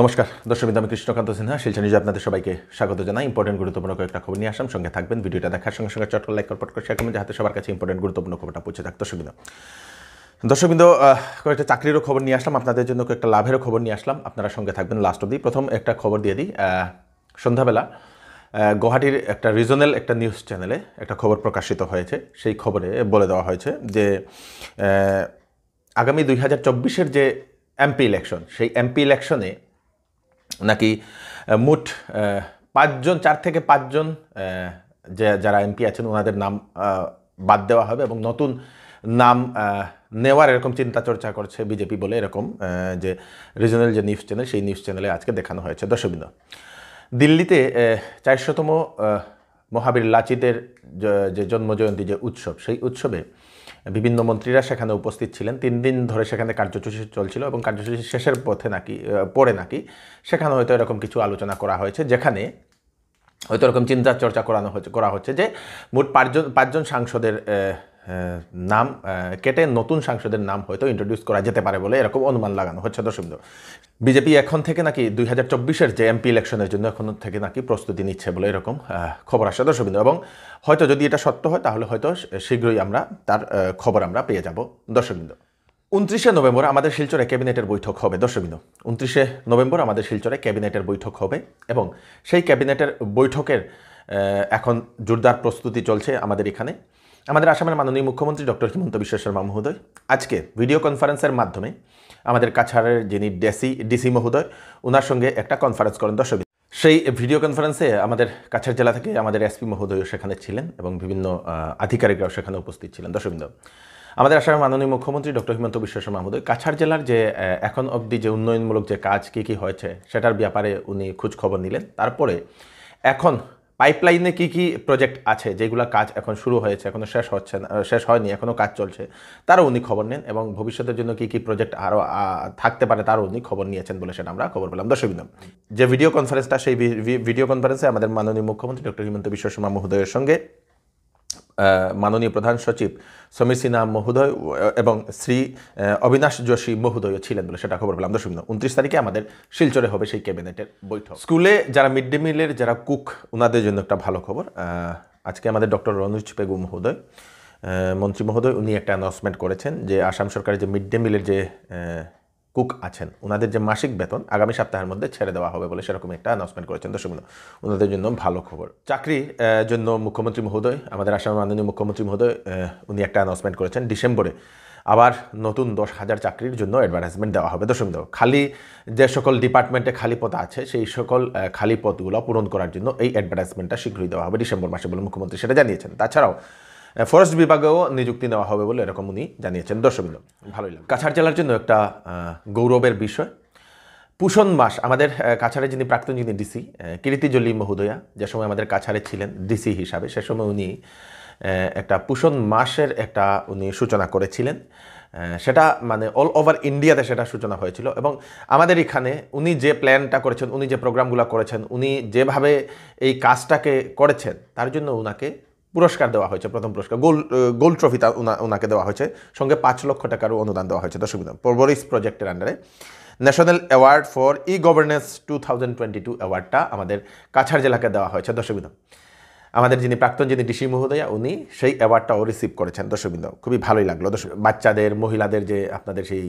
নমস্কার দর্শক আমি কৃষ্ণকান্ত সিনহা শিলচা নিউজে আপনাদের সবাইকে স্বাগত জানাই ইম্পর্টেন্ট গুরুত্বপূর্ণ কয়েকটা খবর নিয়ে আসাম সঙ্গে থাকবেন ভিডিওটা দেখার সঙ্গে সঙ্গে চট লাইক করপট করে শেয়ার করবেন যাতে সবার কাছে ইম্পর্টেন্ট গুরুত্বপূর্ণ খবরটা পৌঁছে থাক দর্শক দর্শকবৃন্দ কয়েকটা চাকরিরও খবর নিয়ে আসলাম আপনাদের জন্য কয়েকটা লাভেরও খবর নিয়ে আসলাম আপনারা সঙ্গে থাকবেন লাস্ট অব্দি প্রথম একটা খবর দিয়ে দিই সন্ধ্যাবেলা গুয়াহাটির একটা রিজনাল একটা নিউজ চ্যানেলে একটা খবর প্রকাশিত হয়েছে সেই খবরে বলে দেওয়া হয়েছে যে আগামী দুই হাজার চব্বিশের যে এমপি ইলেকশন সেই এমপি ইলেকশনে নাকি মোট পাঁচজন চার থেকে পাঁচজন যে যারা এমপি আছেন ওনাদের নাম বাদ দেওয়া হবে এবং নতুন নাম নেওয়ার এরকম চিন্তা চর্চা করছে বিজেপি বলে এরকম যে রিজনাল যে নিউজ চ্যানেল সেই নিউজ চ্যানেলে আজকে দেখানো হয়েছে দশবিন্দ দিল্লিতে চারশোতম মহাবীর লাচিতের যে জন্মজয়ন্তী যে উৎসব সেই উৎসবে বিভিন্ন মন্ত্রীরা সেখানে উপস্থিত ছিলেন তিন দিন ধরে সেখানে কার্যসূচি চলছিল এবং কার্যসূচি শেষের পথে নাকি পরে নাকি সেখানে হয়তো এরকম কিছু আলোচনা করা হয়েছে যেখানে হয়তো এরকম চিন্তা চর্চা করানো হচ্ছে করা হচ্ছে যে মোট পাঁচজন পাঁচজন সাংসদের নাম কেটে নতুন সাংসদের নাম হয়তো ইন্ট্রোডিউস করা যেতে পারে বলে এরকম অনুমান লাগানো হচ্ছে দর্শক বিজেপি এখন থেকে নাকি দুই হাজার চব্বিশের যে এমপি ইলেকশনের জন্য এখন থেকে নাকি প্রস্তুতি নিচ্ছে বলে এরকম খবর আসে দর্শক এবং হয়তো যদি এটা সত্য হয় তাহলে হয়তো শীঘ্রই আমরা তার খবর আমরা পেয়ে যাব দর্শকবৃন্দ উনত্রিশে নভেম্বর আমাদের শিলচরে ক্যাবিনেটের বৈঠক হবে দর্শকবিন্দু উনত্রিশে নভেম্বর আমাদের শিলচরে ক্যাবিনেটের বৈঠক হবে এবং সেই ক্যাবিনেটের বৈঠকের এখন জোরদার প্রস্তুতি চলছে আমাদের এখানে আমাদের আসামের মাননীয় মুখ্যমন্ত্রী ডক্টর হিমন্ত বিশ্ব শর্মা মহোদয় আজকে ভিডিও কনফারেন্সের মাধ্যমে আমাদের কাছাড়ের যিনি ডেসি ডিসি মহোদয় ওনার সঙ্গে একটা কনফারেন্স করেন দর্শক সেই ভিডিও কনফারেন্সে আমাদের কাছাড় জেলা থেকে আমাদের এসপি মহোদয় সেখানে ছিলেন এবং বিভিন্ন আধিকারিকরাও সেখানে উপস্থিত ছিলেন দর্শকবৃন্দ আমাদের আসামের মাননীয় মুখ্যমন্ত্রী ডক্টর হিমন্ত বিশ্ব শর্মা মহোদয় কাছাড় জেলার যে এখন অবধি যে উন্নয়নমূলক যে কাজ কী কী হয়েছে সেটার ব্যাপারে উনি খোঁজ খবর নিলেন তারপরে এখন পাইপলাইনে কি কি প্রজেক্ট আছে যেগুলো কাজ এখন শুরু হয়েছে এখনও শেষ হচ্ছে না শেষ হয়নি এখনও কাজ চলছে তারও উনি খবর নেন এবং ভবিষ্যতের জন্য কি কি প্রজেক্ট আরও থাকতে পারে তারও উনি খবর নিয়েছেন বলে সেটা আমরা খবর পেলাম দর্শকবিন্দ যে ভিডিও কনফারেন্সটা সেই ভিডিও কনফারেন্সে আমাদের মাননীয় মুখ্যমন্ত্রী ডক্টর হিমন্ত বিশ্ব শর্মা মহোদয়ের সঙ্গে মাননীয় প্রধান সচিব সমীর সিনহা মহোদয় এবং শ্রী অবিনাশ যোশী মহোদয় ছিলেন বলে সেটা খবর পেলাম দশমিক উনত্রিশ তারিখে আমাদের শিলচরে হবে সেই ক্যাবিনেটের বৈঠক স্কুলে যারা মিড ডে মিলের যারা কুক ওনাদের জন্য একটা ভালো খবর আজকে আমাদের ডক্টর রনুজ পেগু মহোদয় মন্ত্রী মহোদয় উনি একটা অ্যানাউন্সমেন্ট করেছেন যে আসাম সরকারের যে মিড ডে মিলের যে কুক আছেন ওনাদের যে মাসিক বেতন আগামী সপ্তাহের মধ্যে ছেড়ে দেওয়া হবে বলে সেরকম একটা অ্যানাউন্সমেন্ট করেছেন দর্শকবৃন্দ ওনাদের জন্য ভালো খবর চাকরি জন্য মুখ্যমন্ত্রী মহোদয় আমাদের আসাম মাননীয় মুখ্যমন্ত্রী মহোদয় উনি একটা অ্যানাউন্সমেন্ট করেছেন ডিসেম্বরে আবার নতুন দশ হাজার চাকরির জন্য অ্যাডভার্টাইজমেন্ট দেওয়া হবে দশমিক খালি যে সকল ডিপার্টমেন্টে খালি পদ আছে সেই সকল খালি পদগুলো পূরণ করার জন্য এই অ্যাডভার্টাইজমেন্টটা শীঘ্রই দেওয়া হবে ডিসেম্বর মাসে বলে মুখ্যমন্ত্রী সেটা জানিয়েছেন তাছাড়াও ফরেস্ট বিভাগেও নিযুক্তি নেওয়া হবে বলে এরকম উনি জানিয়েছেন দর্শকবৃন্দ ভালোই লাগে কাছাড় জেলার জন্য একটা গৌরবের বিষয় পুষণ মাস আমাদের কাছাড়ে যিনি প্রাক্তন যিনি ডিসি কীর্তি জলি মহোদয়া যে সময় আমাদের কাছাড়ে ছিলেন ডিসি হিসাবে সে সময় উনি একটা পুষণ মাসের একটা উনি সূচনা করেছিলেন সেটা মানে অল ওভার ইন্ডিয়াতে সেটা সূচনা হয়েছিল এবং আমাদের এখানে উনি যে প্ল্যানটা করেছেন উনি যে প্রোগ্রামগুলো করেছেন উনি যেভাবে এই কাজটাকে করেছেন তার জন্য ওনাকে পুরস্কার দেওয়া হয়েছে প্রথম পুরস্কার গোল গোল্ড ট্রফি তা ওনাকে দেওয়া হয়েছে সঙ্গে পাঁচ লক্ষ টাকারও অনুদান দেওয়া হয়েছে দর্শক পর্বরিস প্রজেক্টের আন্ডারে national award for e governance two thousand twenty two অ্যাওয়ার্ডটা আমাদের কাছাড় জেলাকে দেওয়া হয়েছে দর্শক আমাদের যিনি প্রাক্তন যিনি ডিসি মহোদয়া উনি সেই অ্যাওয়ার্ডটাও রিসিভ করেছেন দর্শকবৃন্দ খুবই ভালোই লাগলো বাচ্চাদের মহিলাদের যে আপনাদের সেই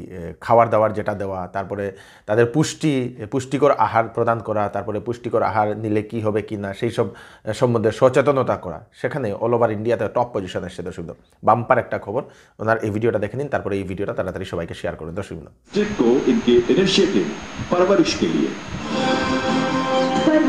খাওয়ার দাওয়ার যেটা দেওয়া তারপরে তাদের পুষ্টি পুষ্টিকর আহার প্রদান করা তারপরে পুষ্টিকর আহার নিলে কি হবে কি না সেই সব সম্বন্ধে সচেতনতা করা সেখানে অল ওভার ইন্ডিয়াতে টপ পজিশন আসছে দর্শকবৃন্দ বাম্পার একটা খবর ওনার এই ভিডিওটা দেখে নিন তারপরে এই ভিডিওটা তাড়াতাড়ি সবাইকে শেয়ার করুন দর্শকবৃন্দ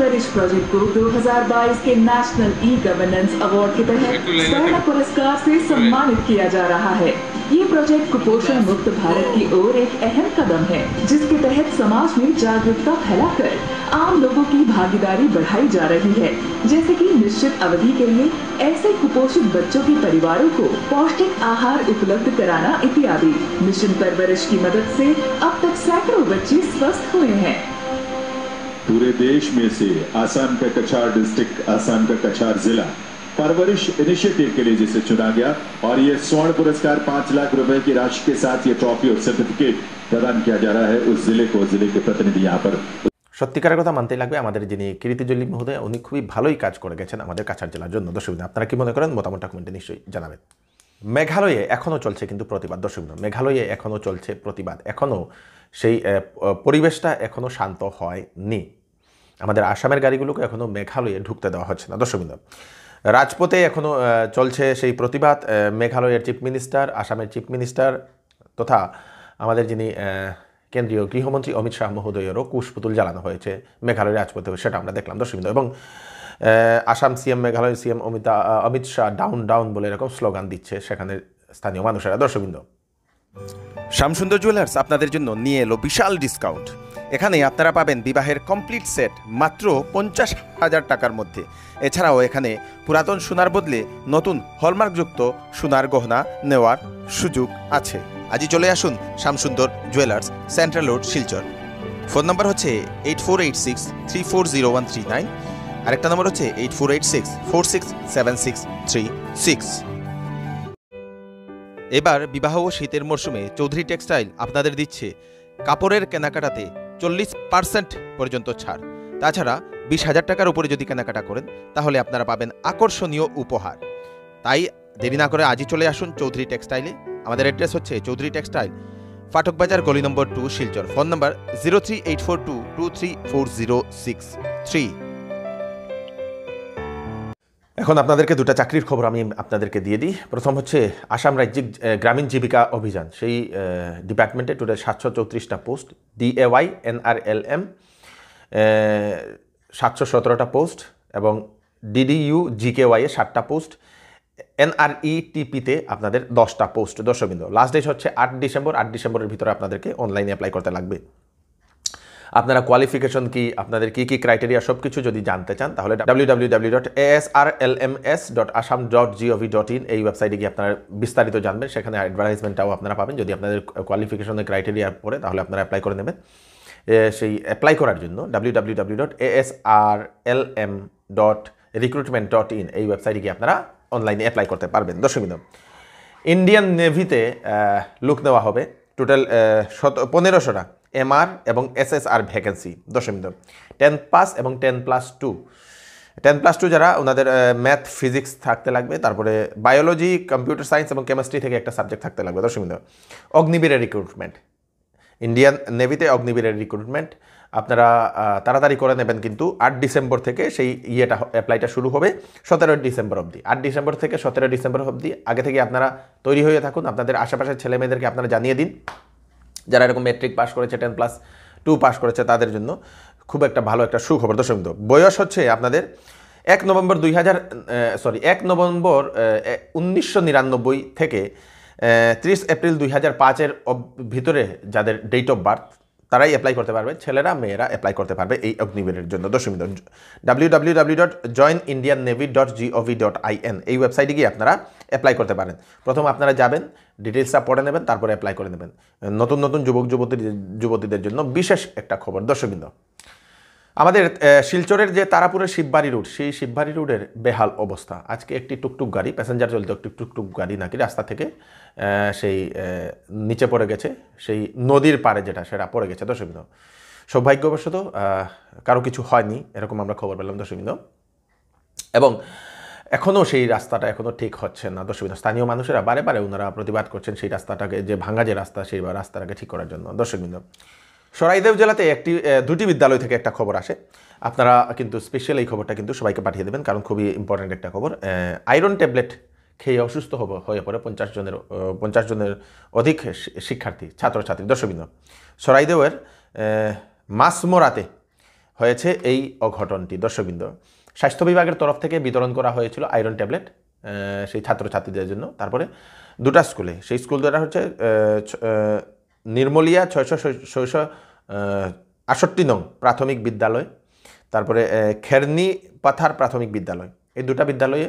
नगर प्रोजेक्ट को 2022 के नेशनल ई गवर्नेंस अवार्ड के तहत स्टार्टअप पुरस्कार से सम्मानित किया जा रहा है ये प्रोजेक्ट कुपोषण मुक्त भारत की ओर एक अहम कदम है जिसके तहत समाज में जागरूकता फैलाकर आम लोगों की भागीदारी बढ़ाई जा रही है जैसे कि निश्चित अवधि के लिए ऐसे कुपोषित बच्चों के परिवारों को पौष्टिक आहार उपलब्ध कराना इत्यादि मिशन परवरिश की मदद से अब तक सैकड़ों बच्चे स्वस्थ हुए हैं पूरे देश में से आसाम का कछार डिस्ट्रिक्ट आसाम का कछार जिला परवरिश इनिशिएटिव के लिए जिसे चुना गया और ये स्वर्ण पुरस्कार पांच लाख रुपए की राशि के साथ ये ट्रॉफी और सर्टिफिकेट प्रदान किया जा रहा है उस जिले को जिले के प्रतिनिधि यहाँ पर সত্যিকারের কথা মানতেই লাগবে আমাদের যিনি কীর্তি জল্লি মহোদয় উনি খুবই ভালোই কাজ করে গেছেন আমাদের কাছাড় জেলার জন্য দর্শক আপনারা কি মনে করেন মতামতটা কমেন্টে নিশ্চয়ই জানাবেন মেঘালয়ে এখনও চলছে কিন্তু প্রতিবাদ দর্শক মেঘালয়ে এখনও চলছে প্রতিবাদ এখনও সেই পরিবেশটা এখনও শান্ত হয়নি আমাদের আসামের গাড়িগুলোকে এখনও মেঘালয়ে ঢুকতে দেওয়া হচ্ছে না দর্শক রাজপথে এখনও চলছে সেই প্রতিবাদ মেঘালয়ের চিফ মিনিস্টার আসামের চিফ মিনিস্টার তথা আমাদের যিনি কেন্দ্রীয় গৃহমন্ত্রী অমিত শাহ মহোদয়েরও কুশপুতুল জ্বালানো হয়েছে মেঘালয় রাজপথে সেটা আমরা দেখলাম দর্শক এবং আসাম সিএম মেঘালয় সিএম অমিতা অমিত শাহ ডাউন ডাউন বলে এরকম স্লোগান দিচ্ছে সেখানে স্থানীয় মানুষেরা দর্শক শ্যামসুন্দর জুয়েলার্স আপনাদের জন্য নিয়ে এলো বিশাল ডিসকাউন্ট এখানেই আপনারা পাবেন বিবাহের কমপ্লিট সেট মাত্র পঞ্চাশ হাজার টাকার মধ্যে এছাড়াও এখানে পুরাতন সোনার বদলে নতুন হলমার্কযুক্ত সোনার গহনা নেওয়ার সুযোগ আছে আজই চলে আসুন Shyamsundar jewellers central road Silchar phone number হচ্ছে eight four eight six three four zero one three nine আরেকটা নম্বর হচ্ছে eight four eight six four six seven six three six এবার বিবাহ ও শীতের মরশুমে চৌধুরী টেক্সটাইল আপনাদের দিচ্ছে কাপড়ের কেনাকাটাতে চল্লিশ পার্সেন্ট পর্যন্ত ছাড় তাছাড়া বিশ হাজার টাকার উপরে যদি কেনাকাটা করেন তাহলে আপনারা পাবেন আকর্ষণীয় উপহার তাই দেরি না করে আজই চলে আসুন চৌধুরী টেক্সটাইলে আমাদের অ্যাড্রেস হচ্ছে চৌধুরী টেক্সটাইল বাজার গলি number two Silchar phone number zero three eight four two two three four zero six three এখন আপনাদেরকে দুটা চাকরির খবর আমি আপনাদেরকে দিয়ে দিই প্রথম হচ্ছে আসাম রাজ্যিক গ্রামীণ জীবিকা অভিযান সেই ডিপার্টমেন্টে টোটাল সাতশো চৌত্রিশটা পোস্ট ডিএওয়াই এনআরএলএম সাতশো সতেরোটা পোস্ট এবং ডিডিইউ জিকেওয়াই ওয়াইয়ে ষাটটা পোস্ট এনআরইটিপিতে e আপনাদের দশটা পোস্ট দশবিন্দু লাস্ট ডেট হচ্ছে আট ডিসেম্বর আট ডিসেম্বরের ভিতরে আপনাদেরকে অনলাইনে অ্যাপ্লাই করতে লাগবে আপনারা কোয়ালিফিকেশন কি আপনাদের কি কি ক্রাইটেরিয়া সব কিছু যদি জানতে চান তাহলে W dot S R L M S dot Assam dot dot in এই ওয়েবসাইটে গিয়ে আপনারা বিস্তারিত জানবেন সেখানে অ্যাডভার্টাইজমেন্টটাও আপনারা পাবেন যদি আপনাদের কোয়ালিফিকেশনের ক্রাইটেরিয়া পড়ে তাহলে আপনারা অ্যাপ্লাই করে নেবেন সেই অ্যাপ্লাই করার জন্য W S R L M dot recruitment dot in এই ওয়েবসাইটে গিয়ে আপনারা অনলাইনে অ্যাপ্লাই করতে পারবেন দর্শক ইন্ডিয়ান নেভিতে লুক নেওয়া হবে টোটাল শত পনেরোশোটা এমআর এবং এসএসআর ভ্যাকেন্সি দশম দিন টেন প্লাস এবং ten plus two ten plus two যারা ওনাদের ম্যাথ ফিজিক্স থাকতে লাগবে তারপরে বায়োলজি কম্পিউটার সায়েন্স এবং কেমিস্ট্রি থেকে একটা সাবজেক্ট থাকতে লাগবে দশম দিন অগ্নিবীরের রিক্রুটমেন্ট ইন্ডিয়ান নেভিতে অগ্নিবীরের রিক্রুটমেন্ট আপনারা তাড়াতাড়ি করে নেবেন কিন্তু আট ডিসেম্বর থেকে সেই ইয়েটা অ্যাপ্লাইটা শুরু হবে সতেরো ডিসেম্বর অবধি আট ডিসেম্বর থেকে সতেরো ডিসেম্বর অবধি আগে থেকে আপনারা তৈরি হয়ে থাকুন আপনাদের আশেপাশের ছেলেমেয়েদেরকে আপনারা জানিয়ে দিন যারা এরকম মেট্রিক পাস করেছে টেন প্লাস টু পাস করেছে তাদের জন্য খুব একটা ভালো একটা সুখবর দর্শক বয়স হচ্ছে আপনাদের এক নভেম্বর দুই হাজার সরি এক নভেম্বর উনিশশো নিরানব্বই থেকে ত্রিশ এপ্রিল দুই হাজার পাঁচের ভিতরে যাদের ডেট অফ বার্থ তারাই অ্যাপ্লাই করতে পারবে ছেলেরা মেয়েরা অ্যাপ্লাই করতে পারবে এই অগ্নিবীরের জন্য দশমী W W W dot join Indian navy dot G O V dot I N এই ওয়েবসাইটে গিয়ে আপনারা অ্যাপ্লাই করতে পারেন প্রথম আপনারা যাবেন ডিটেলসটা পড়ে নেবেন তারপরে অ্যাপ্লাই করে নেবেন নতুন নতুন যুবক যুবতী যুবতীদের জন্য বিশেষ একটা খবর দর্শকবৃন্দ আমাদের শিলচরের যে তারাপুরের শিববাড়ি রুট সেই শিববাড়ি রুটের বেহাল অবস্থা আজকে একটি টুকটুক গাড়ি প্যাসেঞ্জার চলতে একটি টুকটুক গাড়ি নাকি রাস্তা থেকে সেই নিচে পড়ে গেছে সেই নদীর পাড়ে যেটা সেটা পড়ে গেছে দর্শকবৃন্দ সৌভাগ্যবশত কারো কিছু হয়নি এরকম আমরা খবর পেলাম দর্শকবৃন্দ এবং এখনও সেই রাস্তাটা এখনও ঠিক হচ্ছে না দর্শক স্থানীয় মানুষেরা বারে বারে ওনারা প্রতিবাদ করছেন সেই রাস্তাটাকে যে ভাঙা যে রাস্তা সেই রাস্তাটাকে ঠিক করার জন্য দর্শকবৃন্দ সরাইদেব জেলাতে একটি দুটি বিদ্যালয় থেকে একটা খবর আসে আপনারা কিন্তু স্পেশাল এই খবরটা কিন্তু সবাইকে পাঠিয়ে দেবেন কারণ খুবই ইম্পর্ট্যান্ট একটা খবর আয়রন ট্যাবলেট খেয়ে অসুস্থ হব হয়ে পড়ে পঞ্চাশ জনের পঞ্চাশ জনের অধিক শিক্ষার্থী ছাত্রছাত্রী দর্শকবৃন্দ সরাইদেবের মাসমোরাতে হয়েছে এই অঘটনটি দর্শকবৃন্দ স্বাস্থ্য বিভাগের তরফ থেকে বিতরণ করা হয়েছিল আয়রন ট্যাবলেট সেই ছাত্রছাত্রীদের জন্য তারপরে দুটা স্কুলে সেই স্কুল দ্বারা হচ্ছে নির্মলিয়া ছয়শো ছয়শো আষট্টি নং প্রাথমিক বিদ্যালয় তারপরে খেরনি পাথার প্রাথমিক বিদ্যালয় এই দুটা বিদ্যালয়ে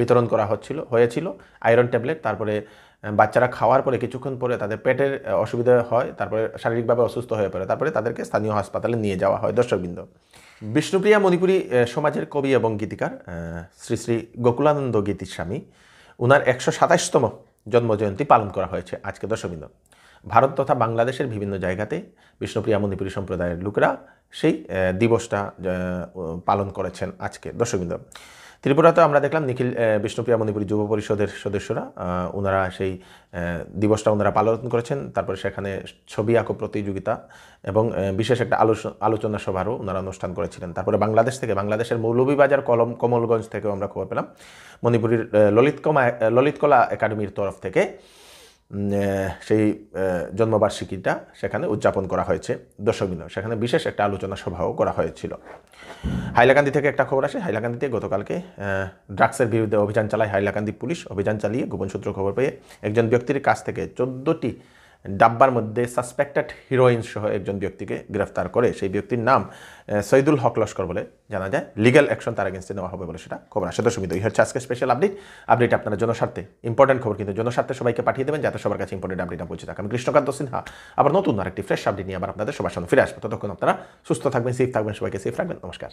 বিতরণ করা হচ্ছিল হয়েছিল আয়রন ট্যাবলেট তারপরে বাচ্চারা খাওয়ার পরে কিছুক্ষণ পরে তাদের পেটের অসুবিধা হয় তারপরে শারীরিকভাবে অসুস্থ হয়ে পড়ে তারপরে তাদেরকে স্থানীয় হাসপাতালে নিয়ে যাওয়া হয় দর্শকবৃন্দ বিষ্ণুপ্রিয়া মণিপুরী সমাজের কবি এবং গীতিকার শ্রী শ্রী গোকুলানন্দ গীতির স্বামী ওনার একশো সাতাশতম জন্মজয়ন্তী পালন করা হয়েছে আজকে দর্শকবৃন্দ ভারত তথা বাংলাদেশের বিভিন্ন জায়গাতে বিষ্ণুপ্রিয়া মণিপুরী সম্প্রদায়ের লোকরা সেই দিবসটা পালন করেছেন আজকে দর্শকবৃন্দ ত্রিপুরাতে আমরা দেখলাম নিখিল বিষ্ণুপ্রিয়া মণিপুরী যুব পরিষদের সদস্যরা ওনারা সেই দিবসটা ওনারা পালন করেছেন তারপরে সেখানে ছবি আঁকো প্রতিযোগিতা এবং বিশেষ একটা আলোচনা সভারও ওনারা অনুষ্ঠান করেছিলেন তারপরে বাংলাদেশ থেকে বাংলাদেশের মৌলভীবাজার কলম কমলগঞ্জ থেকেও আমরা খবর পেলাম মণিপুরীর ললিত কমা ললিতকলা একাডেমির তরফ থেকে সেই জন্মবার্ষিকীটা সেখানে উদযাপন করা হয়েছে দর্শক সেখানে বিশেষ একটা আলোচনা সভাও করা হয়েছিল হাইলাকান্দি থেকে একটা খবর আসে হাইলাকান্দিতে গতকালকে ড্রাগসের বিরুদ্ধে অভিযান চালায় হাইলাকান্দি পুলিশ অভিযান চালিয়ে গোপন সূত্র খবর পেয়ে একজন ব্যক্তির কাছ থেকে চোদ্দোটি ডাব্বার মধ্যে সাসপেক্টেড হিরোইন সহ একজন ব্যক্তিকে গ্রেফতার করে সেই ব্যক্তির নাম সৈদুল হক লস্কর বলে জানা যায় লিগ্যাল অ্যাকশন তার এগেনস্টে নেওয়া হবে বলে সেটা খবর আসে দশমিত এই হচ্ছে আজকে স্পেশাল আপডেট আপডেট আপনার জনস্বার্থে ইম্পর্টেন্ট খবর কিন্তু জনস্বার্থে সবাইকে পাঠিয়ে দেবেন যাতে সবার কাছে ইম্পর্টেন্ট আপডেটটা পৌঁছে থাকে আমি কৃষ্ণকান্ত সিনহা আবার নতুন আরেকটি ফ্রেশ আপডেট নিয়ে আবার আপনাদের সবার সামনে ফিরে আসবো ততক্ষণ আপনারা সুস্থ থাকবেন সেফ থাকবেন সবাইকে সেফ রাখবেন নমস্কার